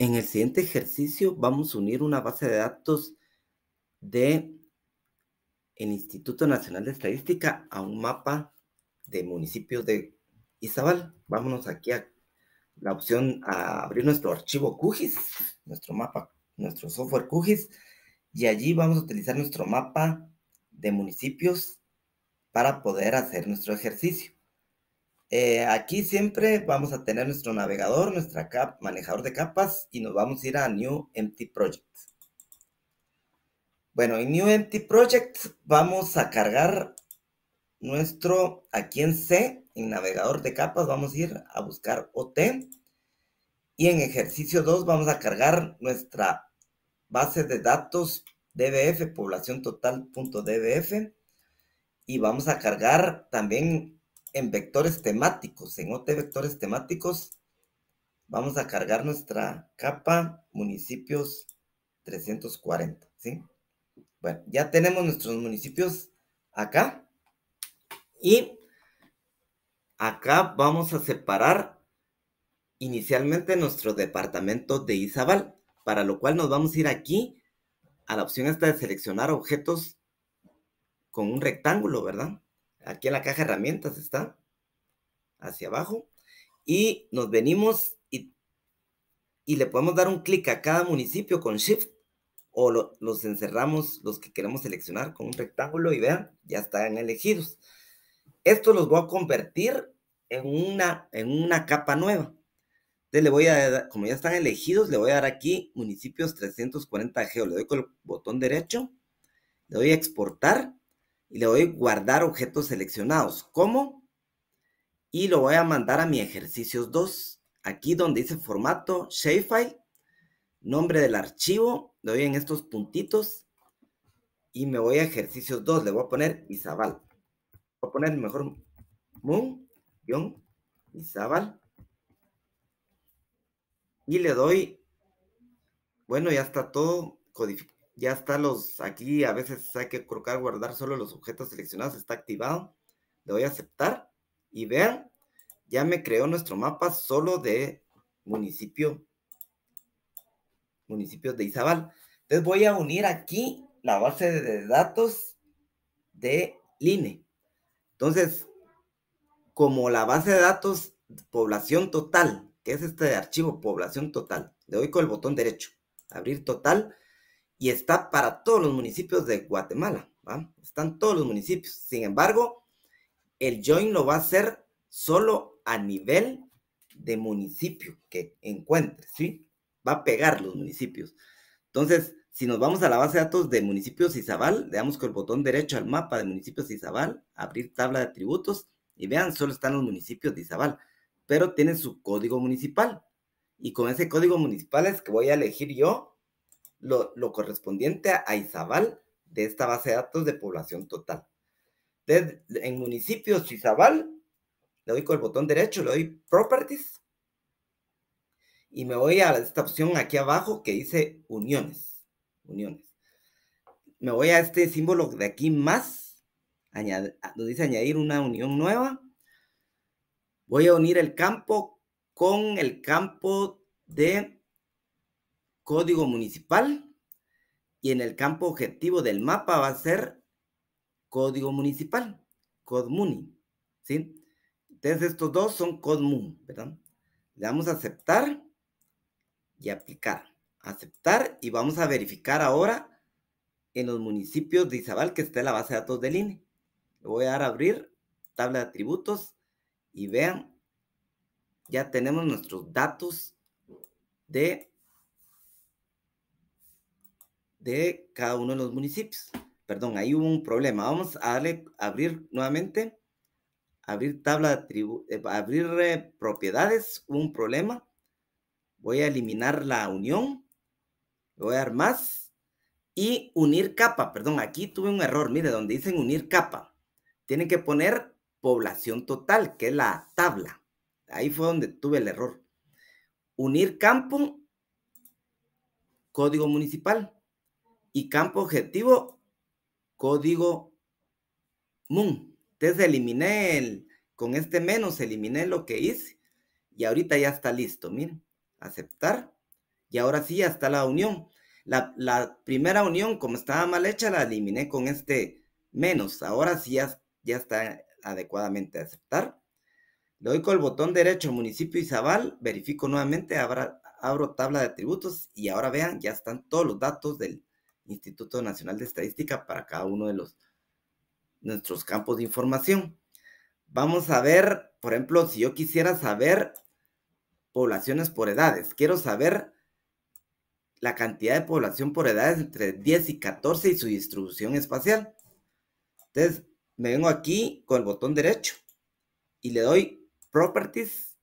En el siguiente ejercicio vamos a unir una base de datos de el Instituto Nacional de Estadística a un mapa de municipios de Izabal. Vámonos aquí a la opción a abrir nuestro archivo QGIS, nuestro mapa, nuestro software QGIS, y allí vamos a utilizar nuestro mapa de municipios para poder hacer nuestro ejercicio. Eh, aquí siempre vamos a tener nuestro navegador, nuestra cap, manejador de capas y nos vamos a ir a New Empty Project. Bueno, en New Empty Project vamos a cargar nuestro, aquí en C, en navegador de capas, vamos a ir a buscar OT. Y en ejercicio 2 vamos a cargar nuestra base de datos DBF, población total.dbf. Y vamos a cargar también en vectores temáticos. En OT vectores temáticos vamos a cargar nuestra capa municipios 340, ¿sí? Bueno, ya tenemos nuestros municipios acá y acá vamos a separar inicialmente nuestro departamento de Izabal, para lo cual nos vamos a ir aquí a la opción esta de seleccionar objetos con un rectángulo, ¿verdad? Aquí en la caja de herramientas está. Hacia abajo. Y nos venimos y, le podemos dar un clic a cada municipio con Shift. O los encerramos, los que queremos seleccionar con un rectángulo. Y vean, ya están elegidos. Esto los voy a convertir en una, en una capa nueva. Entonces le voy a, como ya están elegidos, le voy a dar aquí municipios 340 geo. Le doy con el botón derecho, le doy a exportar y le doy guardar objetos seleccionados. ¿Cómo? Y lo voy a mandar a mi ejercicios 2. Aquí donde dice formato, shapefile, nombre del archivo, le doy en estos puntitos y me voy a ejercicios 2. Le voy a poner Izabal. Voy a poner mejor moon-izabal. Y le doy, bueno, ya está todo codificado ya está los aquí, a veces hay que colocar guardar solo los objetos seleccionados, está activado. Le voy a aceptar y vean, ya me creó nuestro mapa solo de municipio, municipios de Izabal. Entonces voy a unir aquí la base de datos de LINE. Entonces, como la base de datos población total, que es este archivo población total, le doy con el botón derecho, abrir total, y está para todos los municipios de Guatemala. Están todos los municipios. Sin embargo, el join lo va a hacer solo a nivel de municipio que encuentre, ¿sí? Va a pegar los municipios. Entonces, si nos vamos a la base de datos de municipios Izabal, le damos con el botón derecho al mapa de municipios Izabal, abrir tabla de atributos y vean, solo están los municipios de Izabal, pero tiene su código municipal. Y con ese código municipal es que voy a elegir yo lo, correspondiente a Izabal de esta base de datos de población total. en municipios Izabal, le doy con el botón derecho, le doy Properties y me voy a esta opción aquí abajo que dice Uniones. Uniones. Me voy a este símbolo de aquí más, añade, dice añadir una unión nueva. Voy a unir el campo con el campo de código municipal y en el campo objetivo del mapa va a ser código municipal, CODMUNI, ¿sí? Entonces estos dos son CODMUN, ¿verdad? Le damos a aceptar y aplicar. Aceptar y vamos a verificar ahora en los municipios de Izabal que esté la base de datos del INE. Le voy a dar a abrir tabla de atributos y vean, ya tenemos nuestros datos de de cada uno de los municipios. Perdón, ahí hubo un problema. Vamos a abrir nuevamente, abrir tabla, eh, abrir eh, propiedades, hubo un problema. Voy a eliminar la unión, voy a dar más y unir capa. Perdón, aquí tuve un error, mire, donde dicen unir capa. Tienen que poner población total, que es la tabla. Ahí fue donde tuve el error. Unir campo, código municipal y campo objetivo, código Moon. Entonces eliminé con este menos, eliminé lo que hice y ahorita ya está listo. Miren, aceptar y ahora sí ya está la unión. La, primera unión, como estaba mal hecha, la eliminé con este menos. Ahora sí ya, está adecuadamente aceptar. Le doy con el botón derecho municipio Izabal, verifico nuevamente, abro tabla de atributos y ahora vean, ya están todos los datos del, Instituto Nacional de Estadística para cada uno de los nuestros campos de información. Vamos a ver, por ejemplo, si yo quisiera saber poblaciones por edades, quiero saber la cantidad de población por edades entre 10 y 14 y su distribución espacial. Entonces, me vengo aquí con el botón derecho y le doy Properties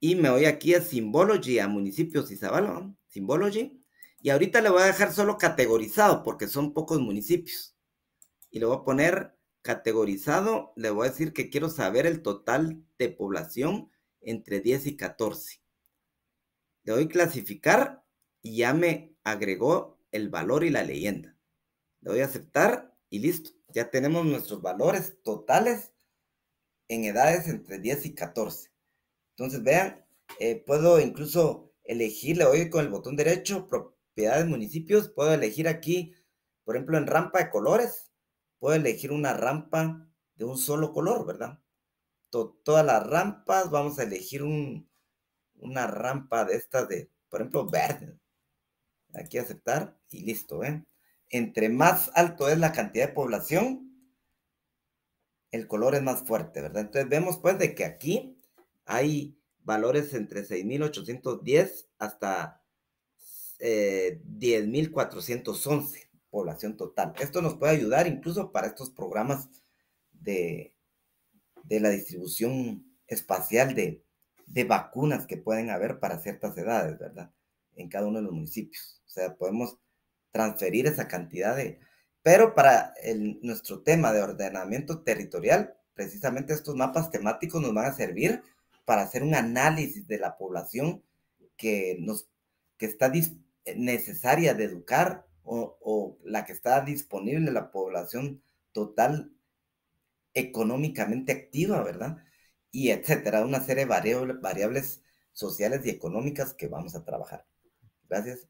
y me voy aquí a Symbology, a municipios y Zavala, Symbology. Y ahorita le voy a dejar solo categorizado porque son pocos municipios. Y le voy a poner categorizado, le voy a decir que quiero saber el total de población entre 10 y 14. Le doy clasificar y ya me agregó el valor y la leyenda. Le doy aceptar y listo. Ya tenemos nuestros valores totales en edades entre 10 y 14. Entonces, vean, eh, puedo incluso elegir, le doy con el botón derecho, propiedades, municipios, puedo elegir aquí, por ejemplo, en rampa de colores, puedo elegir una rampa de un solo color, ¿verdad? todas las rampas, vamos a elegir un, una rampa de estas de, por ejemplo, verde. Aquí aceptar y listo, ¿eh? Entre más alto es la cantidad de población, el color es más fuerte, ¿verdad? Entonces vemos pues de que aquí hay valores entre 6.810 hasta eh, 10.411 población total. Esto nos puede ayudar incluso para estos programas de, de la distribución espacial de, de, vacunas que pueden haber para ciertas edades, ¿verdad? En cada uno de los municipios. O sea, podemos transferir esa cantidad de... Pero para nuestro tema de ordenamiento territorial, precisamente estos mapas temáticos nos van a servir para hacer un análisis de la población que, nos, que está disponible eh, necesaria de educar o, la que está disponible la población total económicamente activa, ¿verdad? Y etcétera, una serie de variables sociales y económicas que vamos a trabajar. Gracias.